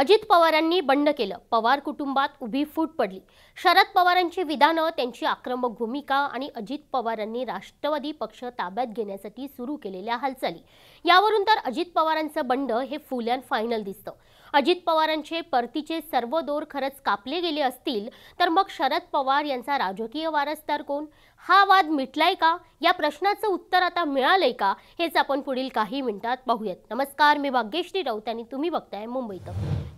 अजित पवारांनी बंड केलं पवार कुटुंबात उभी फूट पडली शरद पवारांची विधानं त्यांची आक्रमक भूमिका आणि अजित पवारांनी राष्ट्रवादी पक्ष ताब्यात घेण्यासाठी सुरू केलेल्या हालचाली यावरून तर अजित पवारांचं बंड हे फुल अँड फायनल दिसतं अजित पवारांचे परतीचे सर्व दोर खरंच कापले गेले असतील तर मग शरद पवार यांचा राजकीय वारसदार कोण हा वाद मिटलाय का या प्रश्नाचं उत्तर आता मिळालंय का हेच आपण पुढील काही मिनिटात पाहूयात नमस्कार मी भाग्यश्री राऊत आणि तुम्ही बघताय मुंबईत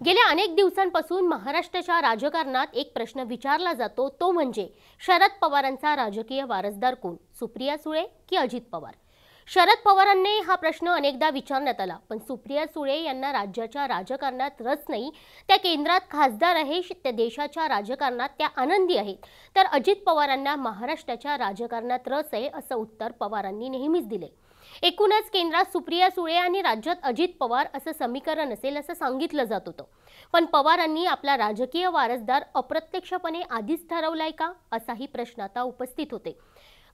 गेल्या अनेक दिवसांपासून महाराष्ट्राच्या राजकारणात एक प्रश्न विचारला जातो तो म्हणजे शरद पवारांचा राजकीय वारसदार कोण सुप्रिया सुळे की अजित पवार शरद पवारांनी हा प्रश्न अनेकदा विचारण्यात आला पण सुप्रिया सुळे यांना राज्याच्या राजकारणात रस नाही त्या केंद्रात खासदार आहे त्या देशाच्या राजकारणात त्या आनंदी आहेत तर अजित पवारांना महाराष्ट्राच्या राजकारणात रस आहे असं उत्तर पवारांनी नेहमीच दिले एकूणच केंद्रात सुप्रिया सुळे आणि राज्यात अजित पवार असं समीकरण असेल असं सांगितलं जात होतं पण पवारांनी आपला राजकीय वारसदार अप्रत्यक्षपणे आधीच ठरवलाय का असाही प्रश्न आता उपस्थित होते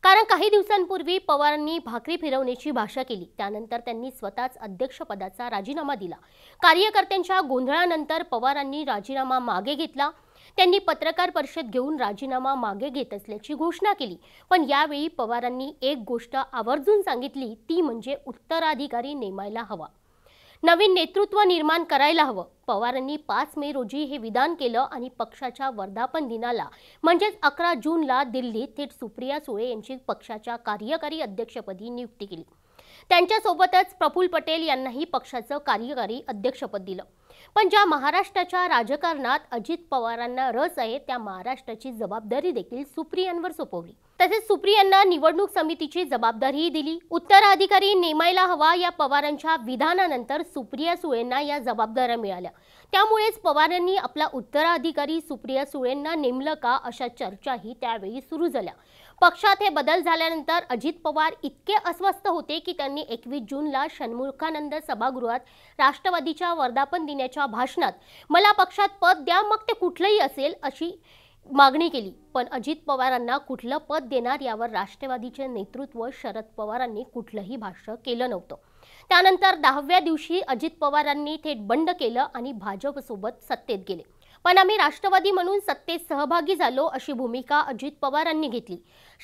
कारण काही दिवसांपूर्वी पवारांनी भाकरी फिरवण्याची भाषा केली त्यानंतर त्यांनी स्वतःच अध्यक्षपदाचा राजीनामा दिला कार्यकर्त्यांच्या गोंधळानंतर पवारांनी राजीनामा मागे घेतला त्यांनी पत्रकार परिषद घेऊन राजीनामा मागे घेत असल्याची घोषणा केली पण यावेळी पवारांनी एक गोष्ट आवर्जून सांगितली ती म्हणजे उत्तराधिकारी नेमायला हवा नवीन नेतृत्व निर्माण करायला हवं पवारांनी पाच मे रोजी हे विधान केलं आणि पक्षाच्या वर्धापन दिनाला म्हणजेच अकरा जूनला दिल्लीत थेट सुप्रिया सुळे यांची पक्षाच्या कार्यकारी अध्यक्षपदी नियुक्ती केली त्यांच्यासोबतच प्रफुल पटेल यांनाही पक्षाचं कार्यकारी अध्यक्षपद दिलं पण ज्या महाराष्ट्राच्या राजकारणात अजित पवारांना रस आहे त्या महाराष्ट्राची जबाबदारी देखील सुप्रियांवर सोपवली तसेच सुप्रियांना निवडणूक समितीची जबाबदारीही दिली उत्तराधिकारी नेमायला हवा या पवारांच्या विधानानंतर सुप्रिया सुळेंना या जबाबदाऱ्या मिळाल्या त्यामुळेच पवारांनी आपला उत्तराधिकारी सुप्रिया सुळेंना नेमलं का अशा चर्चाही त्यावेळी सुरू झाल्या पक्षात हे बदल झाल्यानंतर अजित पवार इतके अस्वस्थ होते की त्यांनी एकवीस जूनला षण्मुखानंद सभागृहात राष्ट्रवादीच्या वर्धापन दिनाच्या भाषणात मला पक्षात पद द्या मग ते कुठलंही असेल अशी मागणी केली पण अजित पवारांना कुठलं पद देणार यावर राष्ट्रवादीचे नेतृत्व शरद पवारांनी कुठलंही भाष्य केलं नव्हतं त्यानंतर दहाव्या दिवशी अजित पवारांनी थेट बंड केलं आणि भाजपसोबत सत्तेत गेले पण आम्ही राष्ट्रवादी म्हणून सत्तेत सहभागी झालो अशी भूमिका अजित पवारांनी घेतली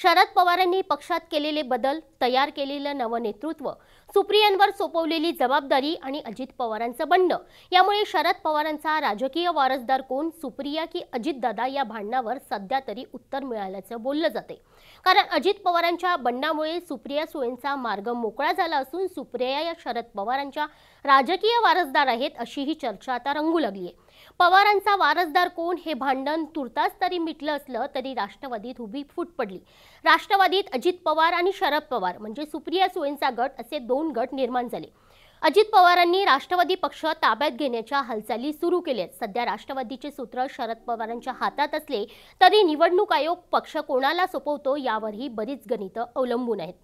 शरद पवारांनी पक्षात केलेले बदल तयार केलेलं नवं नेतृत्व सुप्रियांवर सोपवलेली जबाबदारी आणि अजित पवारांचं बंड यामुळे शरद पवारांचा राजकीय वारसदार कोण सुप्रिया की अजितदादा या भांडणावर सध्या तरी उत्तर मिळाल्याचं बोललं जाते कारण अजित पवारांच्या बंडामुळे सुप्रिया सुळेंचा मार्ग मोकळा झाला असून सुप्रिया या शरद पवारांच्या राजकीय वारसदार आहेत अशी ही चर्चा आता रंगू लागली आहे पवारांचा वारसदार कोण हे भांडण तुर्तास तरी मिटलं असलं तरी राष्ट्रवादीत उभी फूट पडली राष्ट्रवादीत अजित पवार आणि शरद पवार म्हणजे सुप्रिया सुळेंचा गट असे दोन गट निर्माण झाले अजित पवारांनी राष्ट्रवादी पक्ष ताब्यात घेण्याच्या हालचाली सुरू केल्या सध्या राष्ट्रवादीचे सूत्र शरद पवारांच्या हातात असले तरी निवडणूक आयोग पक्ष कोणाला सोपवतो यावरही बरीच गणितं अवलंबून आहेत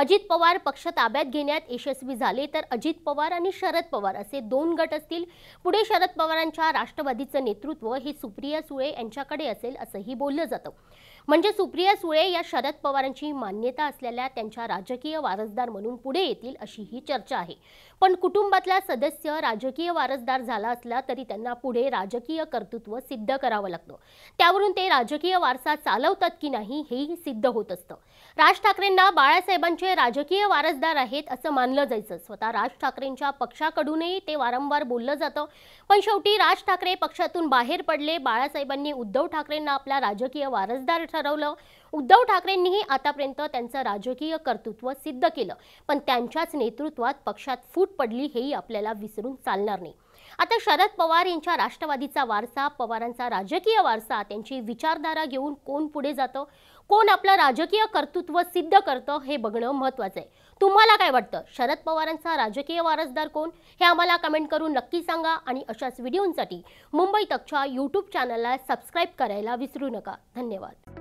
अजित पवार पक्ष ताब्यात घेण्यात यशस्वी झाले तर अजित पवार आणि शरद पवार असे दोन गट असतील पुढे शरद पवारांच्या राष्ट्रवादीचं नेतृत्व हे सुप्रिया सुळे यांच्याकडे असेल असंही बोललं जातं म्हणजे सुप्रिया सुळे या शरद पवारांची मान्यता असलेल्या त्यांच्या राजकीय वारसदार म्हणून पुढे येतील अशी ही चर्चा आहे पण कुटुंबातला सदस्य राजकीय वारसदार झाला असला तरी त्यांना पुढे राजकीय कर्तृत्व सिद्ध करावं लागतं त्यावरून ते राजकीय वारसा चालवतात की नाही हेही सिद्ध होत असतं राज ठाकरेंना बाळासाहेबांचे राजकीय वारसदार आहेत असं मानलं जायचं स्वतः राज ठाकरेंच्या पक्षाकडूनही ते वारंवार बोललं जातं पण शेवटी राज ठाकरे पक्षातून बाहेर पडले बाळासाहेबांनी उद्धव ठाकरेंना आपला राजकीय वारसदार ठरवलं उद्धव ठाकरेंनीही आतापर्यंत त्यांचं राजकीय कर्तृत्व सिद्ध केलं पण त्यांच्याच नेतृत्वात पक्षात फूट पडली हेही आपल्याला विसरून चालणार नाही आता शरद पवार यांच्या राष्ट्रवादीचा वारसा पवारांचा राजकीय वारसा त्यांची विचारधारा घेऊन कोण पुढे जातं कोण आपलं राजकीय कर्तृत्व सिद्ध करतं हे बघणं महत्त्वाचं आहे तुम्हाला काय वाटतं शरद पवारांचा राजकीय वारसदार कोण हे आम्हाला कमेंट करून नक्की सांगा आणि अशाच व्हिडिओंसाठी मुंबई तकच्या यूट्यूब चॅनलला सबस्क्राईब करायला विसरू नका धन्यवाद